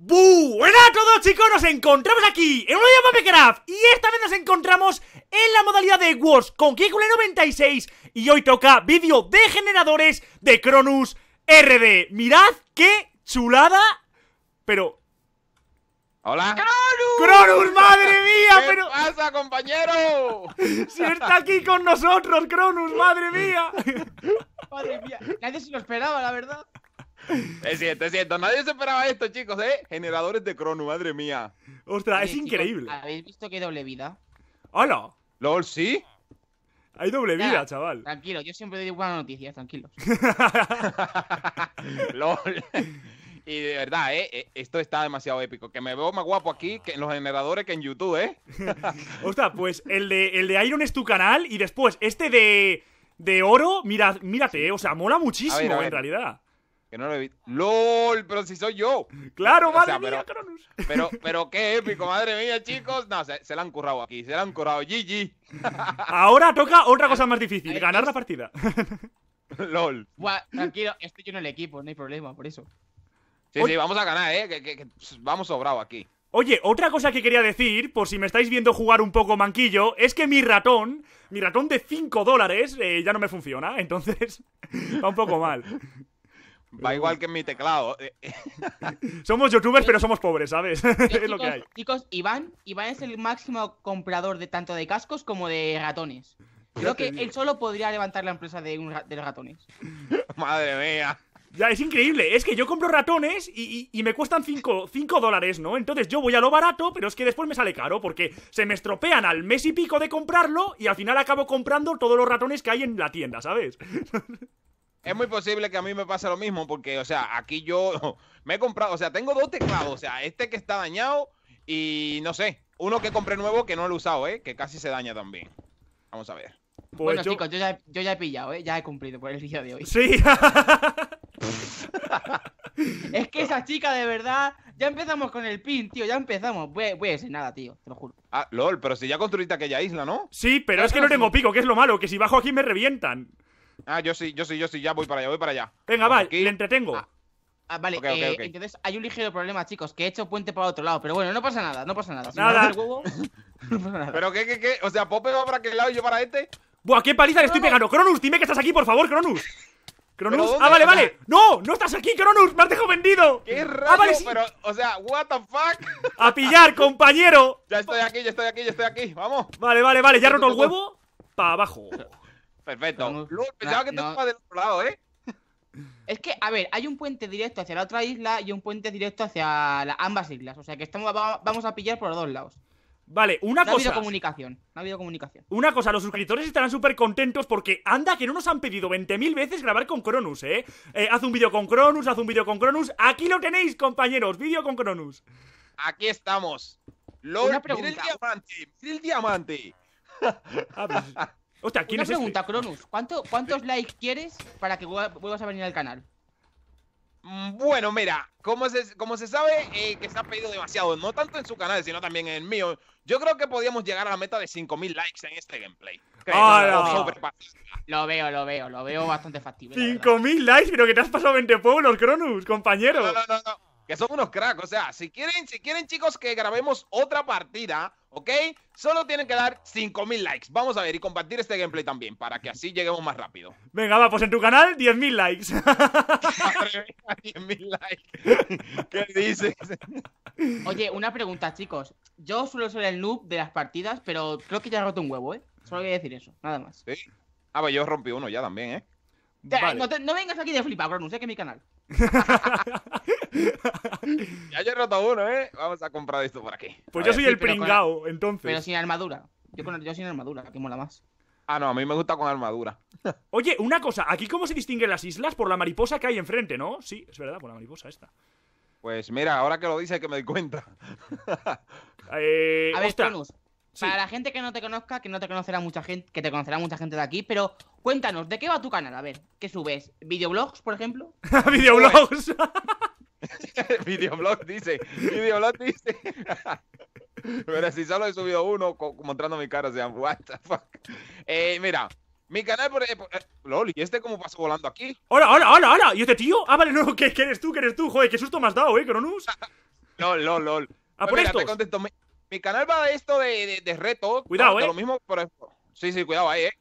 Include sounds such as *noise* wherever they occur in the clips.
Hola a todos chicos, nos encontramos aquí en un nuevo Minecraft Y esta vez nos encontramos en la modalidad de Wars con Kikule96 Y hoy toca vídeo de generadores de Cronus RD Mirad qué chulada Pero... Hola ¡Cronus! ¡Cronus, madre mía! ¿Qué pasa, compañero? *laughs* si está aquí con nosotros, Cronus, madre mía Madre mía, nadie se lo esperaba, la verdad es cierto, es cierto. Nadie se esperaba esto, chicos, ¿eh? Generadores de crono, madre mía. Ostras, es increíble. ¿Habéis visto que doble vida? ¡Hola! ¿Lol, sí? Hay doble vida, chaval. Tranquilo, yo siempre doy buenas noticias, tranquilos. *laughs* LOL. Y de verdad, ¿eh? E, esto está demasiado épico. Que me veo más guapo aquí que en los generadores que en YouTube, ¿eh? *laughs* Ostras, pues el de, el Iron es tu canal y después este de, de oro, mira, mírate, ¿eh? o sea, mola muchísimo en realidad. Que no lo he ¡Lol! Pero si soy yo. Claro, madre pero, *laughs* Pero, qué épico, madre mía, chicos. No, se, la han currado aquí, se la han currado. GG. *laughs* Ahora toca otra cosa más difícil, ganar la partida. *laughs* LOL. tranquilo, estoy yo en el equipo, no hay problema, por eso. Sí, sí, vamos a ganar, eh. vamos sobrado aquí. Oye, otra cosa que quería decir, por si me estáis viendo jugar un poco manquillo, es que mi ratón, mi ratón de 5 dólares, eh, ya no me funciona, entonces va un poco mal. Va igual que en mi teclado. *laughs* somos youtubers, pero somos pobres, ¿sabes? *laughs* es lo que hay. Chicos, Iván, Iván es el máximo comprador de tanto de cascos como de ratones. Creo que él solo podría levantar la empresa de, ratones. *laughs* Madre mía. Ya, es increíble. Es que yo compro ratones y, y me cuestan 5 dólares, ¿no? Entonces yo voy a lo barato, pero es que después me sale caro porque se me estropean al mes y pico de comprarlo y al final acabo comprando todos los ratones que hay en la tienda, ¿sabes? es muy posible que a mí me pase lo mismo, porque, o sea, aquí yo *laughs* me he comprado, o sea, tengo dos teclados, o sea, este que está dañado y no sé, uno que compré nuevo que no lo he usado, ¿eh? Que casi se daña también. Vamos a ver. bueno, pues chicos, yo ya, he, pillado, ¿eh? Ya he cumplido por el día de hoy. Sí. *laughs* es que esa chica, de verdad, ya empezamos con el pin, tío, ya empezamos. Voy, a decir nada, tío, te lo juro. Ah, LOL, pero si ya construiste aquella isla, ¿no? Sí, pero, es que no, no tengo pico, que es lo malo, que si bajo aquí me revientan. Ah, yo sí, yo sí, yo sí, ya voy para allá, voy para allá. Venga, pues va, le entretengo. Ah. ah vale, eh, entonces hay un ligero problema, chicos, que he hecho puente para otro lado, pero bueno, no pasa nada, no pasa nada. *laughs* nada. Pero qué, qué, qué, o sea, Pope va para aquel lado y yo para este. Buah, qué paliza le estoy pegando. Cronus, dime que estás aquí, por favor, Cronus. Cronus, ah, vale, vale. No, no estás aquí, Cronus, me has dejado vendido. Qué ah, raro, pero, o sea, what the fuck. A pillar, compañero. Ya estoy aquí, ya estoy aquí, ya estoy aquí, vamos. Vale, vale, vale, ya roto el huevo. Pa' abajo. Perfecto. pensaba que te del otro lado, ¿eh? *laughs* Es que, a ver, hay un puente directo hacia la otra isla y un puente directo hacia ambas islas. O sea que estamos, vamos a pillar por los dos lados. Vale, una cosa. comunicación. No ha habido comunicación. Una cosa, los suscriptores estarán súper contentos porque anda que no nos han pedido 20.000 veces grabar con Cronus, ¿eh? ¿eh? Haz un vídeo con Cronus, haz un vídeo con Cronus. Aquí lo tenéis, compañeros. Vídeo con Cronus. Aquí estamos. una pregunta. Mira el diamante. Mira el diamante. Ah, pues, Hostia, ¿quién Una este? pregunta, Cronus. ¿Cuántos likes quieres para que vuelvas a venir al canal? Mm, bueno, mira, como se, sabe eh, que se ha pedido demasiado, no tanto en su canal, sino también en el mío, yo creo que podíamos llegar a la meta de 5.000 likes en este gameplay. lo, ah, lo, veo, lo veo, lo veo bastante factible. 5.000 likes, pero que te has pasado 20 pueblos, Cronus, compañero. no, no, no que son unos cracks. O sea, si quieren, si quieren, chicos, que grabemos otra partida, ¿ok? Solo tienen que dar 5000 likes. Vamos a ver y compartir este gameplay también, para que así lleguemos más rápido. Venga, va, pues en tu canal, 10.000 likes. 10.000 *laughs* likes. ¿Qué dices? Oye, una pregunta, chicos. Yo suelo ser el noob de las partidas, pero creo que ya he roto un huevo, ¿eh? Solo voy a decir eso, nada más. Sí. Ah, pues yo rompí uno ya también, ¿eh? No, vengas aquí de flipado, No ¿eh? sé que es mi canal. *laughs* ya yo he roto uno, ¿eh? Vamos a comprar esto por aquí. Pues yo soy el pringao, entonces. Pero sin armadura. Yo, sin armadura, que mola más. Ah, no, a mí me gusta con armadura. *laughs* Oye, una cosa, aquí cómo se distinguen las islas por la mariposa que hay enfrente, ¿no? Sí, es verdad, por la mariposa esta. Pues mira, ahora que lo dice que me doy cuenta. *laughs* Eh, a ver, para la gente que no te conozca, que no te conocerá mucha gente, que te conocerá mucha gente de aquí, pero cuéntanos, ¿de qué va tu canal? A ver, ¿qué subes? ¿Videoblogs, por ejemplo? *laughs* ¿Videoblogs? *laughs* Videoblogs, dice, Videoblogs, dice. *laughs* Pero si solo he subido uno mostrando mi cara, o sea, what the fuck. Eh, mira, mi canal por. lol eh, Loli, ¿y este cómo pasó volando aquí? ¡Hola, hola, hola, hola! ¿Y este tío? Ah, vale, no, ¿qué eres tú, ¿Qué eres tú, joder, qué susto me has dado, eh, Cronus. no, lol, lol. Ah, por esto mi canal va de esto de, de, retos. Cuidado, eh. Lo mismo, por, sí, sí, cuidado ahí, eh.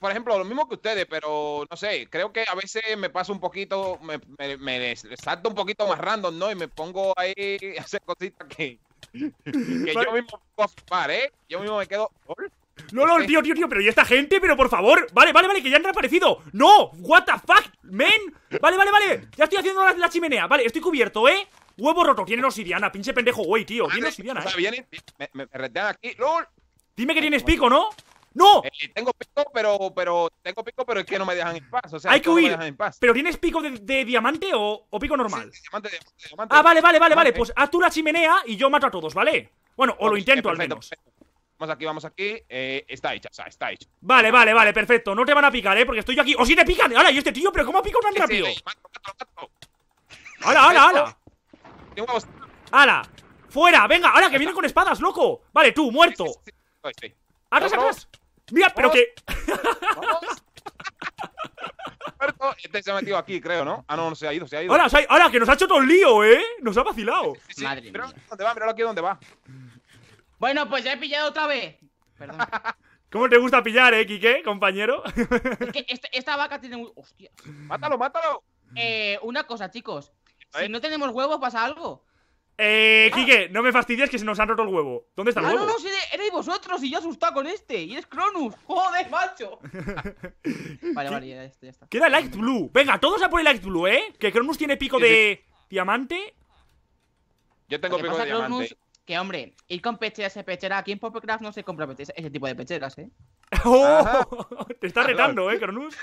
Por, ejemplo, lo mismo que ustedes, pero no sé, creo que a veces me paso un poquito, me, me, me salto un poquito más random, ¿no? Y me pongo ahí *laughs* a hacer cositas que, que yo mismo puedo ¿eh? Yo mismo me quedo. No, no, tío, tío, tío, pero ¿y esta gente? Pero por favor, vale, vale, vale, que ya han reaparecido. ¡No! ¡What the fuck, men! Vale, vale, vale, ya estoy haciendo la chimenea. Vale, estoy cubierto, ¿eh? Huevo roto, tienen obsidiana, pinche pendejo, güey, tío. Ah, tiene obsidiana, eh. O sea, eh. vienen, me, me, retean aquí. ¡Lol! Dime que tienes pico, ¿no? ¡No! Eh, tengo pico, pero, pero. Tengo pico, pero es que no me dejan en paz. O sea, hay que huir. ¿Pero tienes pico de, diamante o, pico normal? Sí, diamante, diamante, ah, vale, vale, vale, vale. Pues haz tú la chimenea y yo mato a todos, ¿vale? Bueno, o lo intento al menos. Vamos aquí, vamos aquí. Eh, está hecha, o sea, está hecho. Vale, vale, vale, perfecto. No te van a picar, ¿eh? Porque estoy yo aquí. ¡O ¡Oh, si te pican! ¡Hala! ¿Y este tío? ¿Pero cómo pica tan rápido? ¡Hala, hala, hala! ¡Hala! ¡Fuera! ¡Venga! ¡Hala! que viene con espadas, loco! Vale, tú, muerto. ¡Atrás, atrás! Mira, pero que. *laughs* Muerto. Este se ha metido aquí, creo, ¿no? Ah, no, no se ha ido, se ha ido. Ahora, ahora que nos ha hecho todo el lío, ¿eh? Nos ha vacilado. Madre mira mía. dónde va, mira aquí dónde va. Bueno, pues ya he pillado otra vez. *laughs* ¿Cómo te gusta pillar, eh, Quique, compañero? Es que esta, esta vaca tiene un. ¡Hostia! ¡Mátalo, mátalo! Eh, una cosa, chicos si no tenemos huevo pasa algo. Eh, ah. Quique, no me fastidies que se nos han roto el huevo. ¿Dónde está el ah, huevo? No, no, si erais vosotros y yo asustado con este. Y es Cronus. *laughs* Joder, macho. *laughs* vale, vale, ya, ya está. Queda Light Blue. Venga, todos a por el Light Blue, ¿eh? Que Cronus tiene pico de diamante. Yo tengo pico de diamante. Que hombre, ir con pechera, y pechera? aquí en Popcraft no se compra ese tipo de pecheras, ¿eh? *laughs* ¡Oh! Te está retando, ¿eh, Cronus?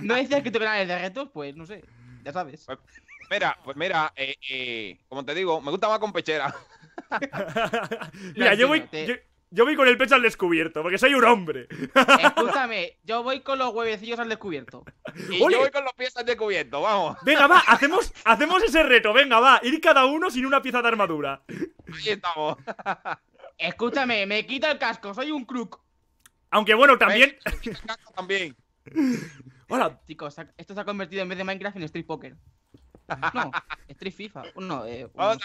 no decías que te el de retos, pues no sé ya sabes. Pues, mira, pues mira, eh, eh, como te digo, me gusta más con pechera. *laughs* mira, yo voy, con el pecho al descubierto, porque soy un hombre. Escúchame, yo voy con los huevecillos al descubierto. *laughs* yo voy con los pies al descubierto, vamos. Venga, va, hacemos, hacemos ese reto, venga, va, ir cada uno sin una pieza de armadura. Ahí estamos. *laughs* Escúchame, me quita el casco, soy un crook. Aunque bueno, también. también. Hola. Chicos, esto se ha convertido en vez de Minecraft en Street Poker. No, Street FIFA. No, eh, Vamos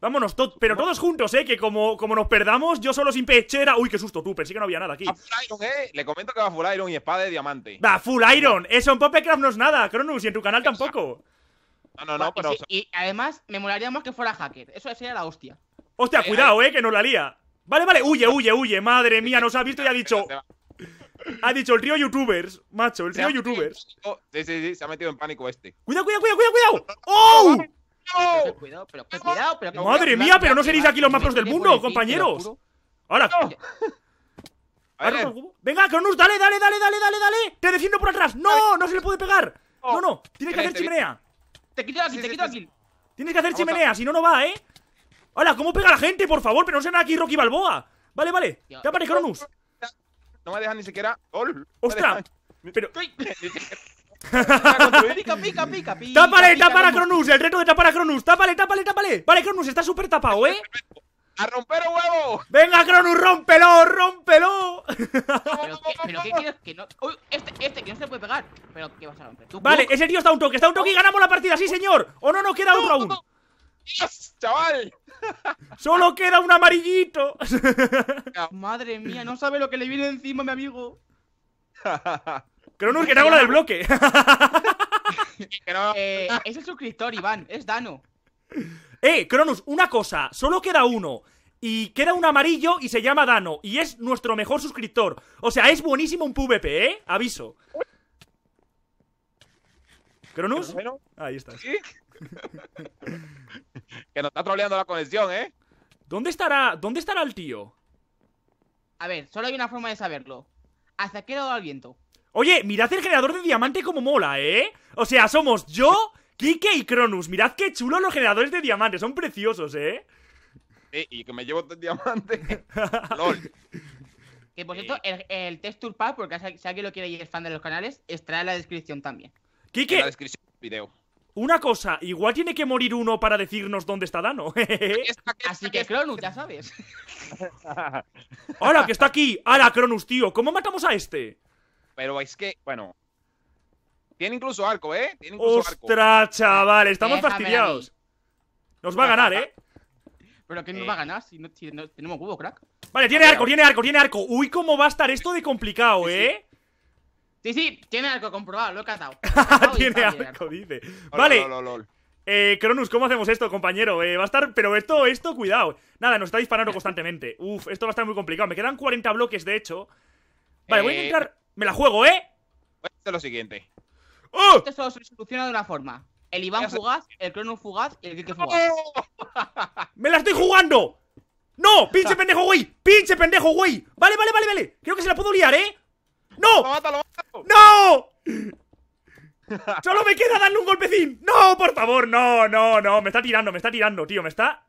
Vámonos, pero todos juntos, ¿eh? Que como, como nos perdamos, yo solo sin pechera. Uy, qué susto, tú. Pensé que no había nada aquí. Va full iron, ¿eh? Le comento que va full iron y espada de diamante. Va full iron. Eso en Popecraft no es nada, Cronus, y en tu canal tampoco. No, no, no, pero. Sí, y además, me molaría más que fuera hacker. Eso sería la hostia. Hostia, eh, cuidado, ¿eh? Que nos la lía. Vale, vale. Huye, huye, huye. Madre mía, nos ha visto y ha dicho. Ha dicho el río youtubers, macho, el río youtubers. Sí, sí, sí, se ha metido en pánico este. ¡Cuidado, cuidado, cuidado, cuidado! ¡Oh! cuidado, pero cuidado, Madre mía, pero no seréis aquí los más pros del mundo, compañeros. Ahora. Venga, Cronus, dale, dale, dale, dale, dale, dale. Te defiendo por atrás. No, no se le puede pegar. No, no, tienes que hacer chimenea. Te quito aquí, te quito aquí. Tienes que hacer chimenea, si no, no va, ¿eh? Hola, ¿cómo pega la gente? Por favor, pero no sean aquí Rocky Balboa. Vale, vale. Te aparece Cronus no me dejan ni siquiera. ¡ol! ¡Ostras! pero. *laughs* pica, pica, pica, Tápale, a Cronus. El reto de tapar a Cronus. Tápale, tápale, tápale. Vale, Cronus, está súper tapado, ¿eh? ¡A romper el huevo! ¡Venga, Cronus, rómpelo, rómpelo! Pero, que, ¿qué quieres? Que no... Uy, este, este, que no se puede pegar. Pero, ¿qué vas a romper? vale, ese tío está un toque, está un toque y ganamos la partida, sí, señor. ¿O no no queda otro aún? chaval! ¡Solo queda un amarillito! Madre mía, no sabe lo que le viene encima, mi amigo. Cronus, que te hago la del bloque. Eh, es el suscriptor, Iván, es Dano. Eh, Cronus, una cosa, solo queda uno. Y queda un amarillo y se llama Dano. Y es nuestro mejor suscriptor. O sea, es buenísimo un PvP, ¿eh? Aviso. ¿Cronus? Ahí estás está troleando la conexión, ¿eh? ¿Dónde estará, ¿Dónde estará el tío? A ver, solo hay una forma de saberlo. ¿Hasta qué lado el viento? Oye, mirad el generador de diamante como mola, ¿eh? O sea, somos yo, Kike y Cronus. Mirad qué chulos los generadores de diamante, son preciosos, ¿eh? Sí, y que me llevo el diamante. *laughs* LOL. Que por cierto, el, el texture porque si alguien lo quiere y es fan de los canales, estará en la descripción también. Kike. la descripción video. Una cosa, igual tiene que morir uno para decirnos dónde está Dano. *laughs* Así que Cronus, ya sabes. ¡Ahora, que está aquí! ¡Hala, Cronus, tío! ¿Cómo matamos a este? Pero es que, bueno. Tiene incluso arco, ¿eh? Tiene incluso ¡Ostras, chaval! Estamos fastidiados. Nos va a ganar, ¿eh? Pero que nos va a eh. ganar si, no, tenemos cubo, crack. Vale, tiene arco, tiene arco, tiene arco. Uy, cómo va a estar esto de complicado, ¿eh? Sí, sí, tiene algo comprobado, lo he cazado *laughs* tiene arco, dice. vale. eh, Cronus, ¿cómo hacemos esto, compañero? Eh, va a estar. Pero esto, esto, cuidado. Nada, nos está disparando constantemente. *laughs* Uf, esto va a estar muy complicado. Me quedan 40 bloques, de hecho. Vale, voy a eh, intentar. Me la juego, ¿eh? a hacer lo siguiente. ¡Oh! Esto solo se soluciona de una forma: el Iván fugaz, el Cronus fugaz y el Kike fugaz. ¡Oh! ¡Me la estoy jugando! ¡No! ¡Pinche *laughs* pendejo, güey! ¡Pinche pendejo, güey! Vale, vale, vale, vale. Creo que se la puedo liar, ¿eh? ¡No! ¡No! *laughs* ¡Solo me queda darle un golpecín! ¡No, por favor! ¡No, no, no! Me está tirando, me está tirando, tío, me está...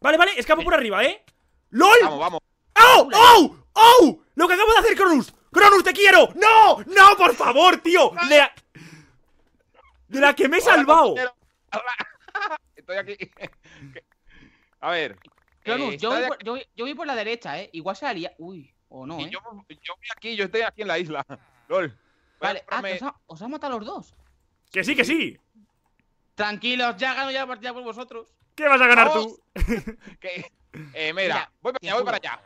Vale, vale, escapo por arriba, ¿eh? ¡LOL! Vamos, vamos. ¡Oh! ¡Oh! ¡Oh! ¡Lo que acabo de hacer, Cronus! ¡Cronus, te quiero! ¡No! ¡No, por favor, tío! De la, que me he salvado. *laughs* Estoy aquí. *laughs* A ver. Cronus, eh, yo, por, yo voy por la derecha, ¿eh? Igual se haría... Uy. O no, eh? yo, voy aquí, yo estoy aquí en la isla. *laughs* LOL. Vale, ah, os, ha, matado a los dos. ¡Que sí, que sí! Tranquilos, ya gano ya la partida por vosotros. ¿Qué vas a ganar tú? *laughs* eh, mira, voy para allá, voy para allá.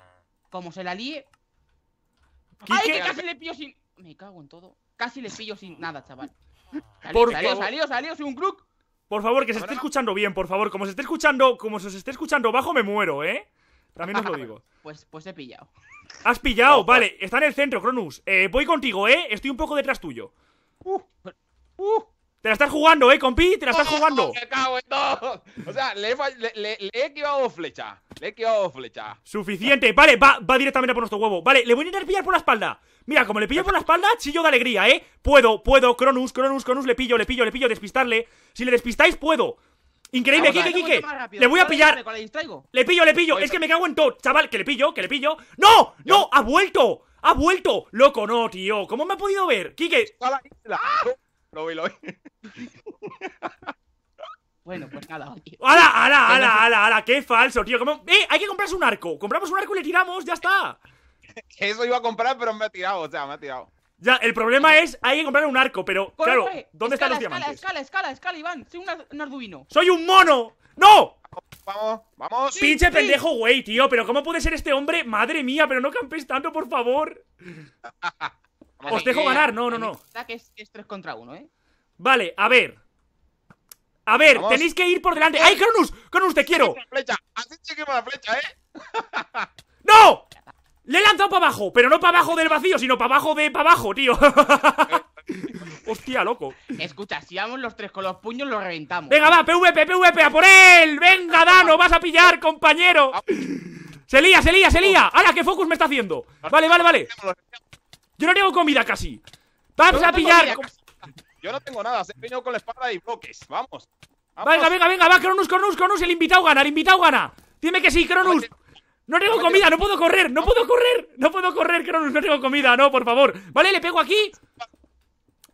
Como se la líe. ¡Ay, que casi le pillo sin. Me cago en todo. Casi le pillo sin nada, chaval. Por salió, salió, salió, soy un crook. Por favor, que se esté escuchando bien, por favor. Como se esté escuchando, como se os esté escuchando bajo, me muero, ¿eh? También os lo digo. *laughs* Pues, pues he pillado. Has pillado, vale. Está en el centro, Cronus. Eh, voy contigo, ¿eh? Estoy un poco detrás tuyo. Uh. uh, Te la estás jugando, ¿eh, compi? Te la estás oh, jugando. O sea, le, he equivocado flecha. Le he equivocado flecha. Suficiente. Vale, va, directamente a por nuestro huevo. Vale, le voy a intentar pillar por la espalda. Mira, como le pillo por la espalda, chillo de alegría, ¿eh? Puedo, puedo. Cronus, Cronus, Cronus, le pillo, le pillo, le pillo. Despistarle. Si le despistáis, puedo. Increíble, Kike, Kike. Le voy a pillar. Le pillo, le pillo. Es que me cago en todo. Chaval, que le pillo, que le pillo. ¡No! ¡No! ¡Ha vuelto! ¡Ha vuelto! Loco, no, tío. ¿Cómo me ha podido ver? Kike. ¡Ah! Lo lo *laughs* Bueno, pues nada, hala, hala, hala, hala! qué falso, tío! ¡Eh! Hay que comprarse un arco. Compramos un arco y le tiramos, ya está. *laughs* Eso iba a comprar, pero me ha tirado, o sea, me ha tirado. Ya, el problema es, hay que comprar un arco, pero claro, ¿dónde está están los escala, diamantes? Escala, escala, escala, Iván, soy un, Arduino. ¡Soy un mono! ¡No! Vamos, vamos. Pinche pendejo, güey, tío, pero ¿cómo puede ser este hombre? Madre mía, pero no campes tanto, por favor. Os dejo ganar, no, no, no. Que es, tres contra uno, ¿eh? Vale, a ver. A ver, tenéis que ir por delante. ¡Ay, Cronus! ¡Cronus, te quiero! la flecha, ¿eh? *laughs* ¡No! Le he lanzado para abajo, pero no para abajo del vacío, sino para abajo de para abajo, tío. *laughs* Hostia, loco. Escucha, si vamos los tres con los puños, lo reventamos. Venga, va, PvP, PvP, a por él. Venga, Dano, vas a pillar, compañero. Se lía, se lía, se lía. ¡Hala, qué focus me está haciendo! Vale, vale, vale. Yo no tengo comida casi. Vamos a pillar. Yo no tengo nada, se he venido con la espada y bloques. Vamos. vamos. Venga, venga, venga, va, Cronus, Cronus, Cronus. El invitado gana, el invitado gana. Dime que sí, Cronus. No tengo comida, no puedo correr, no puedo correr, no puedo correr, Cronus, no tengo comida, no, por favor. Vale, le pego aquí.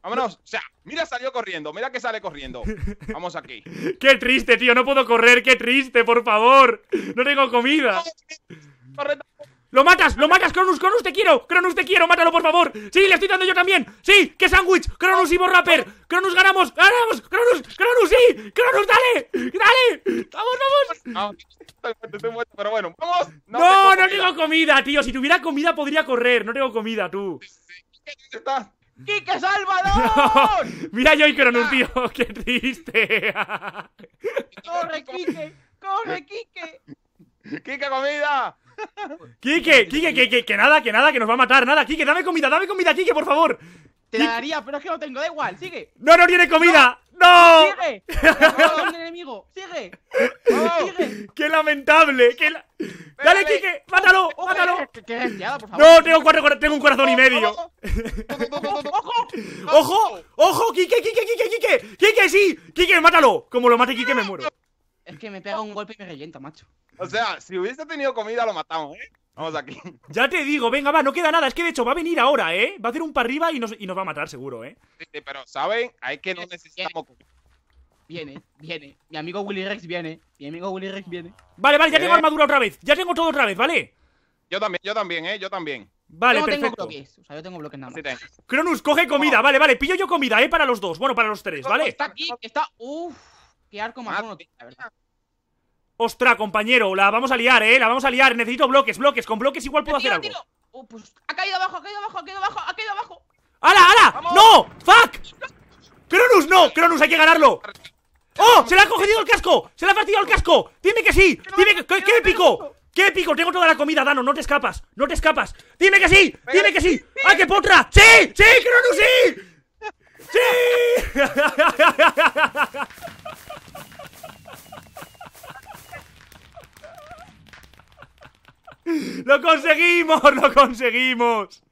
Vámonos, o sea, mira salió corriendo, mira que sale corriendo. Vamos aquí. *laughs* qué triste, tío, no puedo correr, qué triste, por favor. No tengo comida. ¡Lo matas! ¡Lo matas! ¡Cronus! ¡Cronus te quiero! ¡Cronus te quiero! ¡Mátalo, por favor! ¡Sí! ¡Le estoy dando yo también! ¡Sí! ¡Qué sándwich! ¡Cronus y Rapper! ¡Cronus ganamos! ¡Ganamos! ¡Cronus! ¡Cronus! ¡Sí! ¡Cronus, dale! ¡Dale! ¡Vamos, vamos! No, pero bueno, ¡vamos! No, no, tengo, comida. tío. Si tuviera comida podría correr. No tengo comida, tú. ¿Dónde está. ¡Quique Salvador! *laughs* mira yo y Cronus, ah. tío. *laughs* ¡Qué triste! ¡Corre, Quique! ¡Corre, Quique! ¡Quique, comida! Kike, Kike, que, que, nada, que nada, que nos va a matar, nada. Kike, dame comida, dame comida, Kike, por favor. Te la daría, pero es que no tengo, da igual, sigue. ¡No, no tiene comida! ¡No! ¡Sigue! ¡No, un enemigo! ¡Sigue! *laughs* no ¡Qué lamentable! ¡Dale, Kike! ¡Mátalo! ¡Mátalo! ¡No, tengo, cuatro, tengo un corazón y medio! ¡Ojo! ¡Ojo! ¡Ojo! ¡Kike, Kike, Kike, Kike! ¡Kike, sí! ¡Kike, mátalo! Como lo mate Kike, me muero. Es que me pega un golpe y me revienta, macho. O sea, si hubiese tenido comida lo matamos, ¿eh? Vamos aquí. *laughs* Ya te digo, venga, va, no queda nada. Es que de hecho va a venir ahora, ¿eh? Va a hacer un par arriba y nos, va a matar, seguro, ¿eh? Sí, sí, pero, ¿saben? Hay que no necesitamos Viene, viene. Mi amigo Willy Rex viene. Mi amigo Willy Rex viene. Vale, vale, ya tengo eh. armadura otra vez. Ya tengo todo otra vez, ¿vale? Yo también, yo también, ¿eh? Yo también. Vale, yo tengo bloques, o sea, yo tengo bloques nada más. Cronus, coge comida, vale, vale, pillo yo comida, eh, para los dos, bueno, para los tres, ¿vale? Está aquí, está, uff tiene, ah, la verdad. Ostras, compañero, la vamos a liar, eh. La vamos a liar. Necesito bloques, bloques. Con bloques igual puedo hacer algo. Uh, pues, ha caído abajo, ha caído abajo, ha caído abajo, ha caído abajo. ¡Hala, hala! no! ¡Cronus, hay que ganarlo! ¡Oh! ¡Se le ha cogido el casco! ¡Se le ha fastidiado el casco! ¡Dime que sí! ¡Dime que. ¡Qué, épico! ¡Qué épico! Tengo toda la comida, Dano, no te escapas, no te escapas. ¡Dime que sí! ¡Dime que sí! Ay, qué potra! ¡Sí! ¡Sí, Cronus, sí! ¡Sí! *laughs* conseguimos! ¡Lo conseguimos!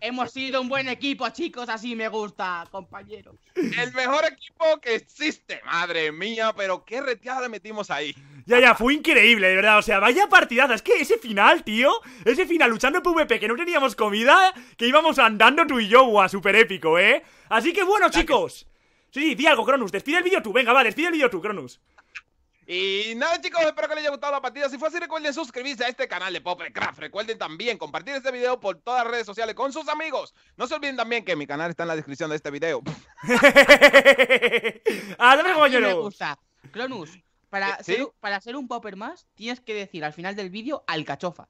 Hemos sido un buen equipo, chicos, así me gusta, compañeros. El mejor equipo que existe, madre mía, pero qué reteada metimos ahí. Ya, ya, fue increíble, de verdad, o sea, vaya partidaza, es que ese final, tío, ese final luchando en PvP, que no teníamos comida, que íbamos andando tú y yo, a super épico, ¿eh? Así que bueno, chicos. Sí, sí, di algo, Cronus, despide el vídeo tú, venga, va, despide el vídeo tú, Cronus. Y nada, chicos, espero que les haya gustado la partida. Si fue así, recuerden suscribirse a este canal de Poppercraft. Recuerden también compartir este video por todas las redes sociales con sus amigos. No se olviden también que mi canal está en la descripción de este video. *laughs* *laughs* ah, luego, a me gusta. Cronus, para, ser, para ser un Popper más, tienes que decir al final del vídeo Al cachofa.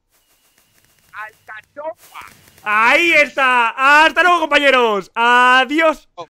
¡Ahí está! ¡Hasta luego, compañeros! ¡Adiós! Oh.